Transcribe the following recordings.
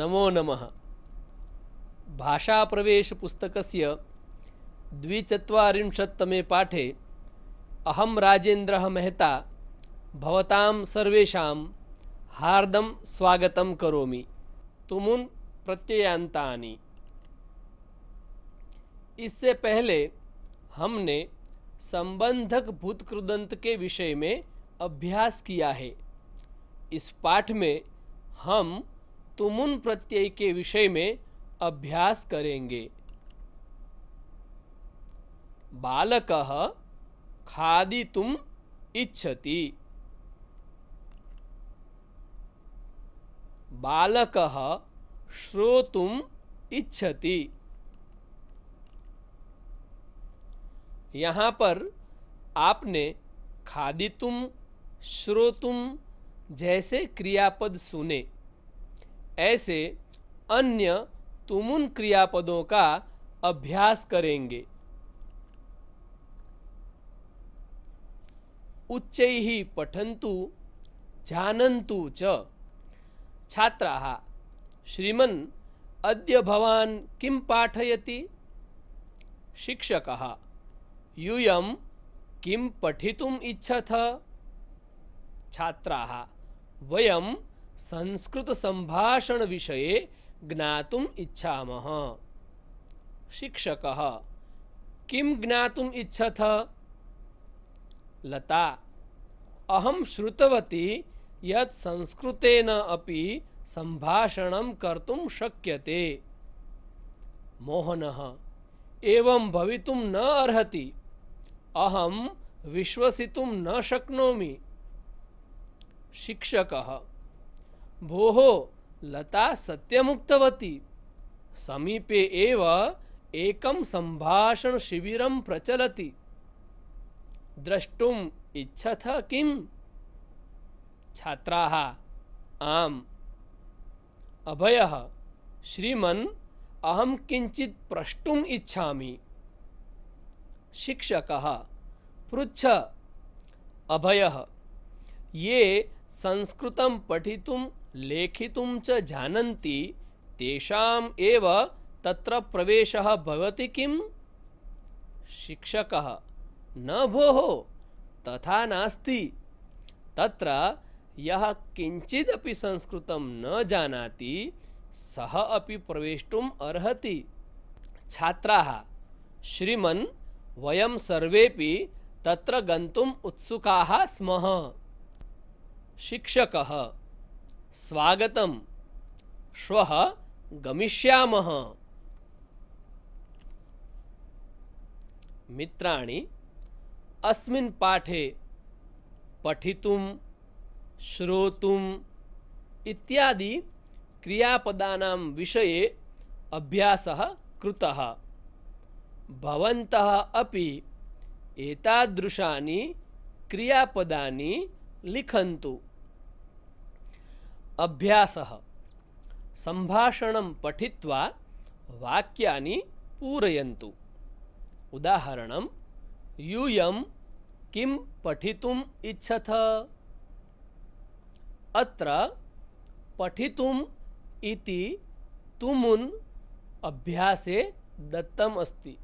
नमो नमः भाषाप्रवेशपुस्तकस्य द्विचत्वारिंशत्तमे पाठे अहम राजेन्द्रः मेहता भवतां सर्वेषां हार्दं स्वागतं करोमि तुमुन प्रत्ययांतानि इससे पहले हमने संबंधक भूतकृदंत के विषय में अभ्यास किया है इस पाठ में हम तुमुन प्रत्यय के विषय में अभ्यास करेंगे बालक खादी तुम इच्छति बालक श्रोतुम इच्छति यहाँ पर आपने खादितुम श्रोतुम जैसे क्रियापद सुने ऐसे अन्य तुमुन क्रियापदों का अभ्यास करेंगे उच्च ही पठंतु जानंतु च छात्रा श्रीमन अद्य भवान किम पाठयति यूय यूयं किं पठितुम् इच्छथ छात्रा वयं संस्कृत संभाषण विषये ज्ञातुम इच्छामः शिक्षक किम ज्ञातुम इच्छत लता अहम श्रुतवती यत् संस्कृतेन अपि संभाषणं कर्तुं शक्यते मोहनः एवं भवितुं न अर्हति अहम विश्वसितुं न शक्नोमि शिक्षकः भोहो लता सत्यमुक्तवती समीपे एव एकं सम्भाषणशिबिरं प्रचलति द्रष्टुम् इच्छथ किं छात्राः आम् अभयः श्रीमन् अहं किञ्चित् प्रष्टुम् इच्छामि शिक्षकः पृच्छ अभयः ये संस्कृतं पठितुम् लेखितुं च जानन्ति तेषाम् एव तत्र प्रवेशः भवति किम् शिक्षकः न भोः तथा नास्ति तत्र यः किञ्चिदपि संस्कृतं न जानाति सः अपि प्रवेष्टुम् अर्हति छात्राः श्रीमन् वयं सर्वेपि तत्र गन्तुम् उत्सुकाः स्मः शिक्षकः स्वागत श्व गमिष्याम मित्राणि अस्मिन् पाठे पठितुं श्रोतुम् इत्यादि क्रियापदानां विषये अभ्यासः कृतः भवन्तः अपि एतादृशानि क्रियापदानि लिखन्तु अभ्यास संभाषण पठित्वा वाक्यानि पूरयन्तु उदाहरणं यूयं किं पठितुम् इच्छथ अत्र पठितुम् इति तुमुन् अभ्यासे दत्तम् अस्ति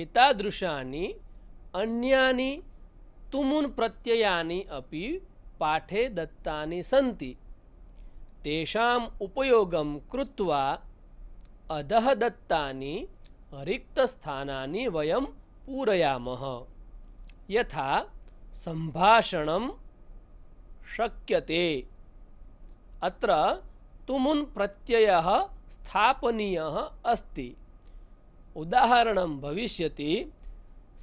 एतादृशानि अन्यानि तुमुन् प्रत्ययानि अपि पाठे दत्तानि सन्ति तेषाम् उपयोगं कृत्वा अधः दत्तानि रिक्तस्थानानि वयं पूरयामः यथा सम्भाषणं शक्यते अत्र तुमुन् प्रत्ययः स्थापनीयः अस्ति उदाहरणं भविष्यति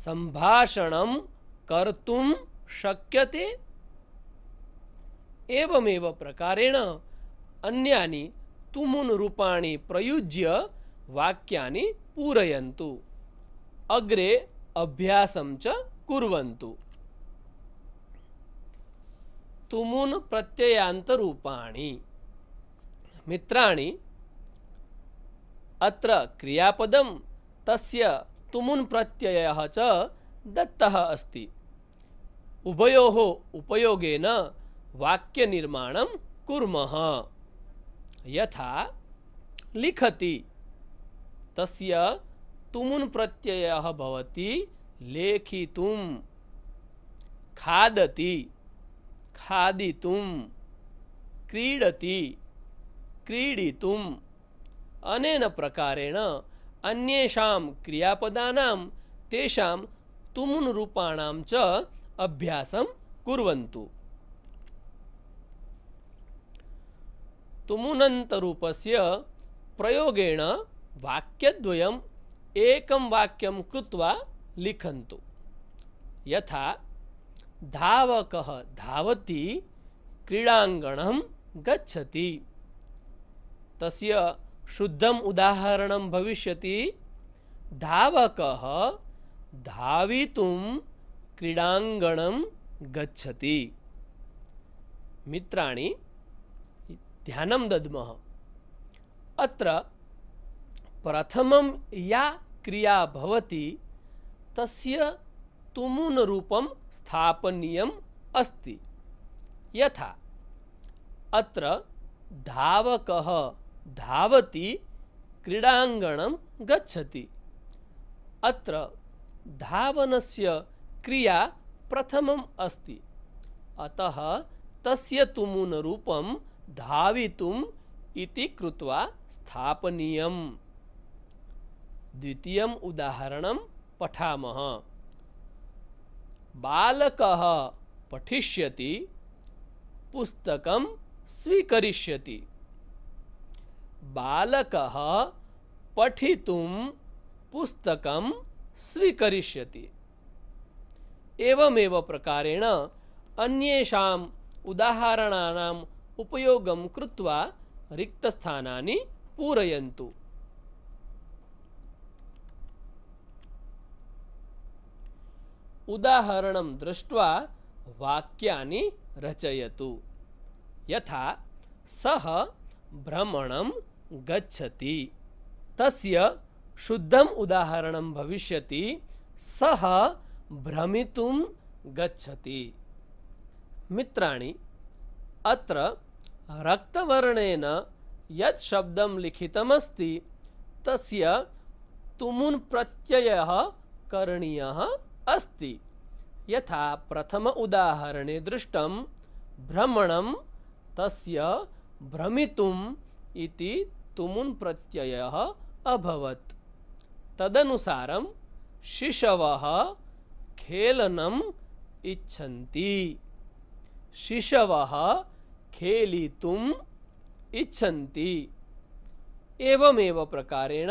सम्भाषणं कर्तुं शक्यते एवमेव प्रकारेण अन्यानि तुमुन रूपाणी प्रयुज्य वाक्यानि पूरयन्तु अग्रे अभ्यासं च कुर्वन्तु तुमुन प्रत्ययान्तरूपाणि मित्राणि अत्र क्रियापदं तस्य तुमुन् प्रत्ययः च दत्तः अस्ति उभयोः उपयोगेन वाक्यनिर्माणं कुर्मः यथा लिखति तस्य तुमुन् प्रत्ययः भवति लेखितुं खादति खादितुं क्रीडति क्रीडितुम् अनेन प्रकारेण अन्येषां क्रियापदानां तेषां तुमुन् रूपाणां च अभ्यासं कुर्वन्तु तुमुनन्तरूपस्य प्रयोगेण वाक्यद्वयम् एकं वाक्यं कृत्वा लिखन्तु यथा धावकः धावति क्रीडाङ्गणं गच्छति तस्य शुद्धम् उदाहरणं भविष्यति धावकः धावितुं क्रीडाङ्गणं गच्छति मित्राणि ध्यानं दद्मः अत्र प्रथमं या क्रिया भवति तस्य तुमुनरूपं स्थापनीयम् अस्ति यथा अत्र धावकः धावति क्रीडाङ्गणं गच्छति अत्र धावनस्य क्रिया प्रथमम् अस्ति अतः तस्य तुमुनरूपं धावितुम इति कृत्वा स्थापनीयम द्वितीयम उदाहरणम पठामः बालकः पठिष्यति पुस्तकं स्वीकरिष्यति बालकः पठितुं पुस्तकं स्वीकरिष्यति एवमेव प्रकारेण अन्येषाम् उदाहरणानां उपयोग कृत्वा रिक्तस्थानानि पूरयन्तु दृष्टि वाक्या वाक्यानि रचयतु यथा सः भ्रमणं गच्छति तस्य शुद्धम् उदाहरणं भविष्यति सः भ्रमितुं गच्छति मित्राणि अत्र रक्तवर्णेन यत् शब्दं लिखितमस्ति तस्य तुमुन् प्रत्ययः करणीयः अस्ति यथा प्रथम उदाहरणे दृष्टं भ्रमणं तस्य भ्रमितुम् इति तुमुन् प्रत्ययः अभवत् तदनुसारं शिशवः खेलनम् इच्छन्ति शिशवः खेलितुम् इच्छन्ति एवमेव प्रकारेण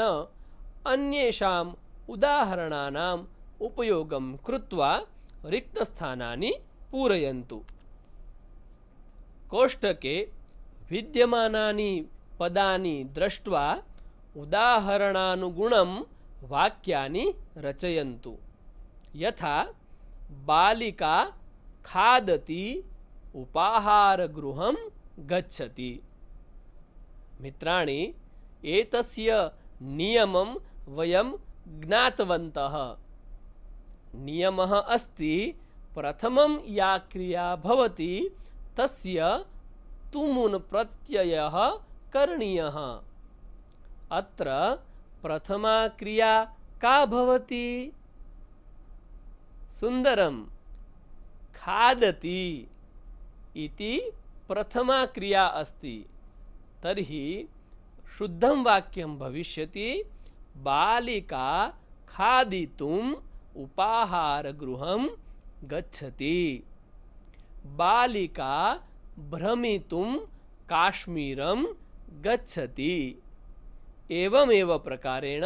अन्येषाम् उदाहरणानाम् उपयोगं कृत्वा रिक्तस्थानानि पूरयन्तु कोष्ठके विद्यमानानि पदानि दृष्ट्वा उदाहरणानुगुणं वाक्यानि रचयन्तु यथा बालिका खादति उपाहार उपाहारगृहं गच्छति मित्राणि एतस्य नियमं वयं ज्ञातवन्तः नियमः अस्ति प्रथमं या क्रिया भवति तस्य तुमुन् प्रत्ययः करणीयः अत्र प्रथमा क्रिया का भवति सुन्दरं खादति इति प्रथमा क्रिया अस्ति तर्हि शुद्धं वाक्यं भविष्यति बालिका उपाहार उपाहारगृहं गच्छति बालिका भ्रमितुं काश्मीरं गच्छति एवमेव प्रकारेण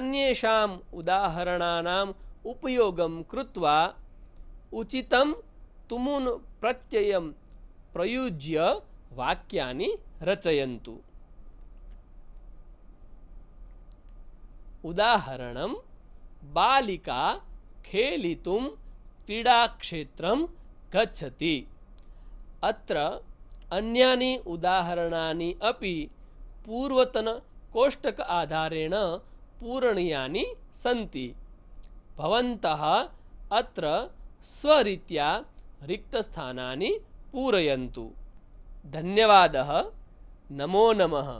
अन्येषाम् उदाहरणानाम् उपयोगं कृत्वा उचितं तुमून प्रत्ययं प्रयुज्य वाक्यानी रचयन्तु उदाहरणं बालिका खेलितुं क्रीडाक्षेत्रं गच्छति अत्र अन्यानि उदाहरणानि अपि पूर्वतनकोष्टक आधारेण पूरणीयानि सन्ति भवन्तः अत्र स्वरीत्या रिक्तस्थानानि पूरयन्तु धन्यवादः नमो नमः